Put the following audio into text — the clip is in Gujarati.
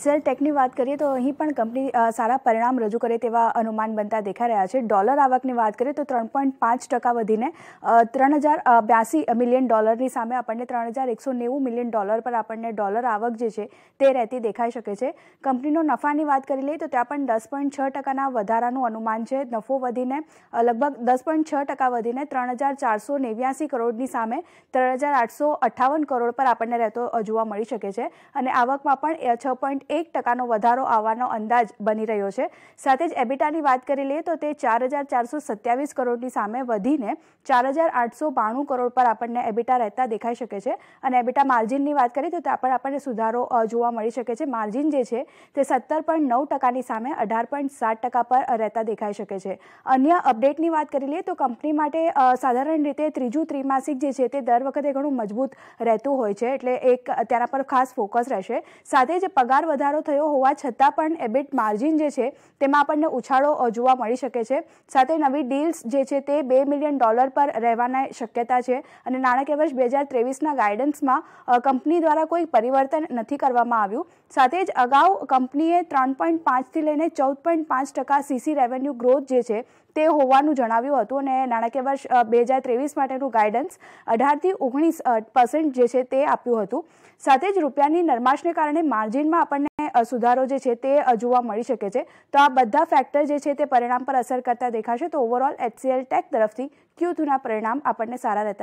સેલ ટેકની વાત કરીએ તો અહીં પણ કંપની સારા પરિણામ રજૂ કરે તેવા અનુમાન બનતા દેખાઈ રહ્યા છે ડોલર આવકની વાત કરીએ તો ત્રણ પોઈન્ટ પાંચ ટકા વધીને ત્રણ હજાર બ્યાસી મિલિયન ડોલરની સામે આપણને ત્રણ હજાર એકસો નેવું મિલિયન ડોલર પર આપણને ડોલર આવક જે છે તે રહેતી દેખાઈ શકે છે કંપનીનો નફાની વાત કરી લઈએ તો ત્યાં પણ દસ પોઈન્ટ છ ટકાના વધારાનું અનુમાન છે નફો વધીને લગભગ દસ પોઈન્ટ છ ટકા વધીને ત્રણ હજાર ચારસો નેવ્યાસી કરોડની સામે ત્રણ હજાર આઠસો અઠ્ઠાવન કરોડ પર આપણને રહેતો જોવા મળી શકે છે અને આવકમાં પણ છ પોઈન્ટ એક ટકાનો વધારો આવવાનો અંદાજ બની રહ્યો છે સાથે જ એબિટાની વાત કરી લઈએ તો તે ચાર હજાર ચારસો સત્યાવીસ કરોડની સામે વધીને ચાર હજાર આઠસો બાણું કરોડ પર આપણને એબિટા રહેતા દેખાઈ શકે છે અને એબિટા માર્જિનની વાત કરીએ તો ત્યાં પણ આપણને સુધારો જોવા મળી શકે છે માર્જિન જે છે તે સત્તર પોઈન્ટ નવ ટકાની સામે અઢાર પોઈન્ટ સાત ટકા પર રહેતા દેખાઈ શકે છે અન્ય અપડેટની વાત કરી લઈએ તો કંપની માટે સાધારણ રીતે ત્રીજું ત્રિમાસિક જે છે તે દર વખતે ઘણું મજબૂત રહેતું હોય છે એટલે એક તેના પર ખાસ ફોકસ રહેશે સાથે જ પગાર વધારો થયો હોવા છતાં પણ એબિટ માર્જિન જે છે તેમાં આપણને ઉછાળો જોવા મળી શકે છે સાથે નવી ડીલ્સ જે છે તે બે મિલિયન ડોલર પર રહેવાના શક્યતા છે અને નાણાકીય વર્ષ બે હજાર ત્રેવીસના ગાઈડન્સમાં કંપની દ્વારા કોઈ પરિવર્તન નથી કરવામાં આવ્યું સાથે જ અગાઉ કંપનીએ ત્રણ પોઈન્ટ પાંચથી લઈને ચૌદ પોઈન્ટ પાંચ ટકા સીસી રેવન્યુ ગ્રોથ જે છે તે હોવાનું જણાવ્યું હતું અને નાણાકીય વર્ષ બે હજાર ત્રેવીસ માટેનું ગાઈડન્સ અઢારથી ઓગણીસ પર્સન્ટ જે છે તે આપ્યું હતું સાથે જ રૂપિયાની નરમાશને કારણે માર્જિનમાં આપણને સુધારો જે છે તે જોવા મળી શકે છે તો આ બધા ફેક્ટર જે છે તે પરિણામ પર અસર કરતા દેખાશે તો ઓવરઓલ એચસીએલ ટેક તરફથી ક્યુ થુના પરિણામ આપણને સારા રહેતા